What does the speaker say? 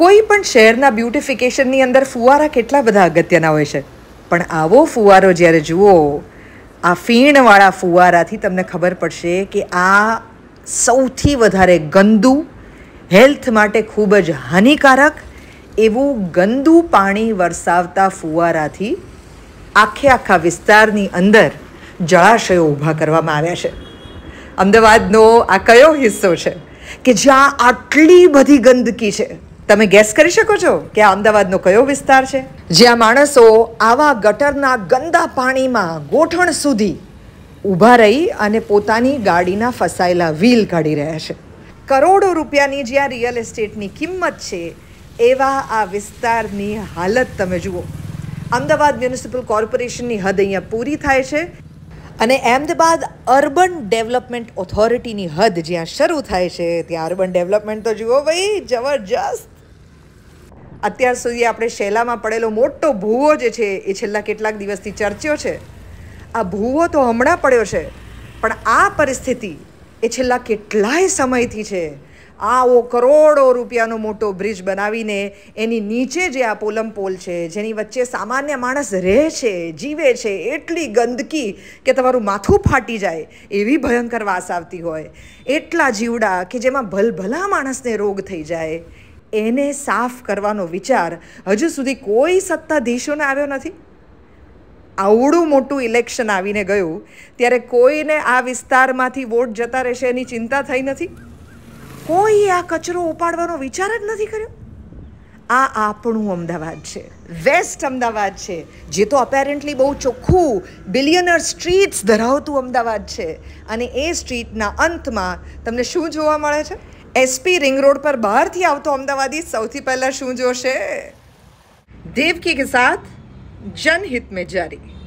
કોઈ પણ શહેરના બ્યુટિફિકેશનની અંદર ફુવારા કેટલા બધા અગત્યના હોય છે પણ આવો ફુવારો જ્યારે જુઓ આ ફીણવાળા ફુવારાથી તમને ખબર પડશે કે આ સૌથી વધારે ગંદુ હેલ્થ માટે ખૂબ જ હાનિકારક એવું ગંદુ પાણી વરસાવતા ફુવારાથી આખે આખા વિસ્તારની અંદર જળાશયો ઊભા કરવામાં આવ્યા છે અમદાવાદનો આ કયો હિસ્સો છે કે જ્યાં આટલી બધી ગંદકી છે તમે ગેસ કરી શકો છો કે આ અમદાવાદનો કયો વિસ્તાર છે જ્યાં માણસો આવા ગટરના ગંદા પાણીમાં ગોઠણ સુધી ઊભા રહી અને પોતાની ગાડીના ફસાયેલા વ્હીલ કાઢી રહ્યા છે કરોડો રૂપિયાની જ્યાં રિયલ એસ્ટેટની કિંમત છે એવા આ વિસ્તારની હાલત તમે જુઓ અમદાવાદ મ્યુનિસિપલ કોર્પોરેશનની હદ અહીંયા પૂરી થાય છે અને અહેમદાબાદ અર્બન ડેવલપમેન્ટ ઓથોરિટીની હદ જ્યાં શરૂ થાય છે ત્યાં અર્બન ડેવલપમેન્ટ તો જુઓ ભાઈ જબરજસ્ત અત્યાર સુધી આપણે શેલામાં પડેલો મોટો ભૂવો જે છે એ છેલ્લા કેટલાક દિવસથી ચર્ચ્યો છે આ ભૂવો તો હમણાં પડ્યો છે પણ આ પરિસ્થિતિ એ છેલ્લા કેટલાય સમયથી છે આવો કરોડો રૂપિયાનો મોટો બ્રિજ બનાવીને એની નીચે જે આ પોલમ પોલ છે જેની વચ્ચે સામાન્ય માણસ રહે છે જીવે છે એટલી ગંદકી કે તમારું માથું ફાટી જાય એવી ભયંકર વાસ આવતી હોય એટલા જીવડા કે જેમાં ભલભલા માણસને રોગ થઈ જાય એને સાફ કરવાનો વિચાર હજુ સુધી કોઈ સત્તાધીશોને આવ્યો નથી આવડું મોટું ઇલેક્શન આવીને ગયું ત્યારે કોઈને આ વિસ્તારમાંથી વોટ જતા રહેશે એની ચિંતા થઈ નથી કોઈ આ કચરો ઉપાડવાનો વિચાર જ નથી કર્યો આ આપણું અમદાવાદ છે વેસ્ટ અમદાવાદ છે જે તો અપેરેન્ટલી બહુ ચોખ્ખું બિલિયનર સ્ટ્રીટ્સ ધરાવતું અમદાવાદ છે અને એ સ્ટ્રીટના અંતમાં તમને શું જોવા મળે છે એસપી રિંગ રોડ પર બહારથી આવતો અમદાવાદી સૌથી પહેલાં શું જોશે દેવકી કે સાથ જનહિત મેં જારી